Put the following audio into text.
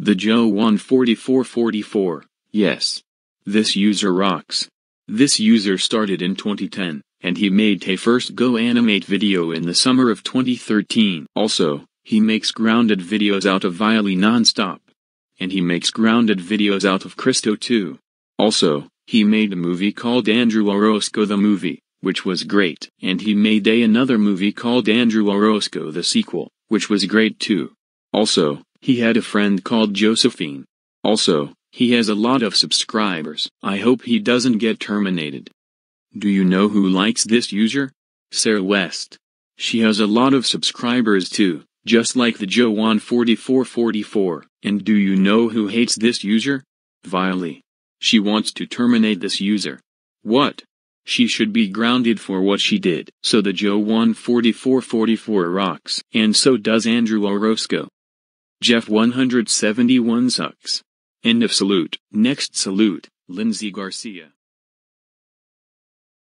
The Joe won 44-44, yes. This user rocks. This user started in 2010, and he made a first Go Animate video in the summer of 2013. Also, he makes grounded videos out of Viley nonstop, And he makes grounded videos out of Christo too. Also, he made a movie called Andrew Orozco the Movie, which was great. And he made a another movie called Andrew Orozco the Sequel, which was great too. Also, he had a friend called Josephine. Also, he has a lot of subscribers. I hope he doesn't get terminated. Do you know who likes this user? Sarah West. She has a lot of subscribers too, just like the Joan4444. And do you know who hates this user? Viley. She wants to terminate this user. What? She should be grounded for what she did. So the Joe 14444 rocks. And so does Andrew Orozco. Jeff 171 sucks. End of salute. Next salute, Lindsay Garcia.